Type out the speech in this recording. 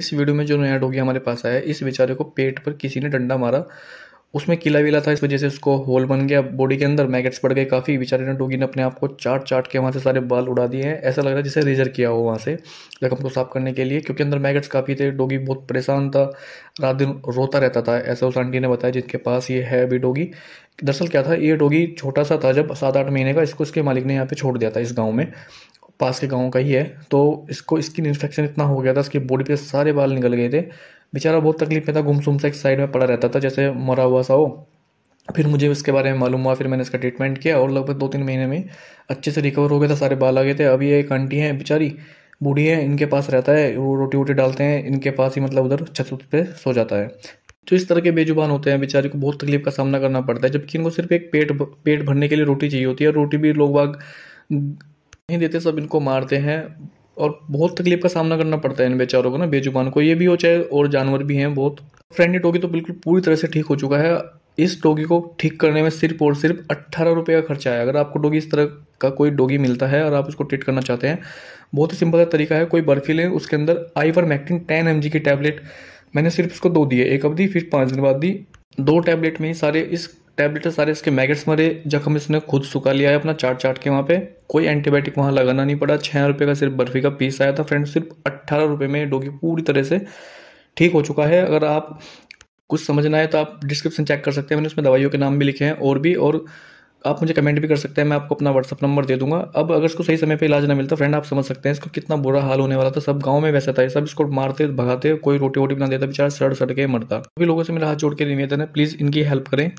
इस वीडियो में जो नया डोगी हमारे पास आया इस बेचारे को पेट पर किसी ने डंडा मारा उसमें किला विला था इस वजह से उसको होल बन गया बॉडी के अंदर मैगेट्स पड़ गए काफ़ी बेचारे ने डोगी ने अपने आप को चाट चाट के वहाँ से सारे बाल उड़ा दिए हैं ऐसा लग रहा है जिसे रेजर किया हो वहाँ से जख्म को साफ करने के लिए क्योंकि अंदर मैगेट्स काफ़ी थे डोगी बहुत परेशान था रात दिन रोता रहता था ऐसा उस आंटी ने बताया जिनके पास ये है अभी डोगी दरअसल क्या था ये डोगी छोटा सा था जब सात आठ महीने का इसको इसके मालिक ने यहाँ पे छोड़ दिया था इस गाँव में पास के गाँव का ही है तो इसको स्किन इन्फेक्शन इतना हो गया था उसके बॉडी पे सारे बाल निकल गए थे बेचारा बहुत तकलीफ में था घुमसुम से एक साइड में पड़ा रहता था जैसे मरा हुआ सा हो फिर मुझे इसके बारे में मालूम हुआ फिर मैंने इसका ट्रीटमेंट किया और लगभग दो तीन महीने में अच्छे से रिकवर हो गया था सारे बाल आ गए थे अभी एक आंटी हैं बेचारी बूढ़ी है इनके पास रहता है वो रोटी वोटी डालते हैं इनके पास ही मतलब उधर छत पे सो जाता है तो इस तरह के बेजुबान होते हैं बेचारे को बहुत तकलीफ का सामना करना पड़ता है जबकि इनको सिर्फ एक पेट पेट भरने के लिए रोटी चाहिए होती है रोटी भी लोग बाग नहीं देते सब इनको मारते हैं और बहुत तकलीफ का सामना करना पड़ता है इन बेचारों को ना बेजुबान को ये भी हो चाहे और जानवर भी हैं बहुत फ्रेंडली टोगी तो बिल्कुल पूरी तरह से ठीक हो चुका है इस डोगी को ठीक करने में सिर्फ और सिर्फ अट्ठारह रुपये का खर्चा है अगर आपको डोगी इस तरह का कोई डोगी मिलता है और आप उसको ट्रीट करना चाहते हैं बहुत ही सिंपल तरीका है कोई बर्फी लें उसके अंदर आईवर मैक्टिन टेन एम की टैबलेट मैंने सिर्फ इसको दो दिए एक अब दी फिर पाँच दिन बाद दी दो टैबलेट में ही सारे इस टैबलेट सारे इसके मैगेट्स मरे जख्म इसने खुद सुखा लिया है अपना चाट चाट के वहाँ पे कोई एंटीबायोटिक वहाँ लगाना नहीं पड़ा छः रुपये का सिर्फ बर्फ़ी का पीस आया था फ्रेंड सिर्फ अट्ठारह रुपये में डोगी पूरी तरह से ठीक हो चुका है अगर आप कुछ समझना है तो आप डिस्क्रिप्शन चेक कर सकते हैं मैंने उसमें दवाइयों के नाम भी लिखे हैं और भी और आप मुझे कमेंट भी कर सकते हैं मैं आपको अपना व्हाट्सअप नंबर दे दूंगा अब अगर इसको सही समय पे इलाज ना मिलता फ्रेंड आप समझ सकते हैं इसको कितना बुरा हाल होने वाला था सब गांव में वैसा था सब इसको मारते भगाते कोई रोटी वोटी बना देता बेचारा सड़ सड़ के मरता सभी लोगों से मेरा हाथ जोड़ के निवेदन है प्लीज़ इनकी हेल्प करें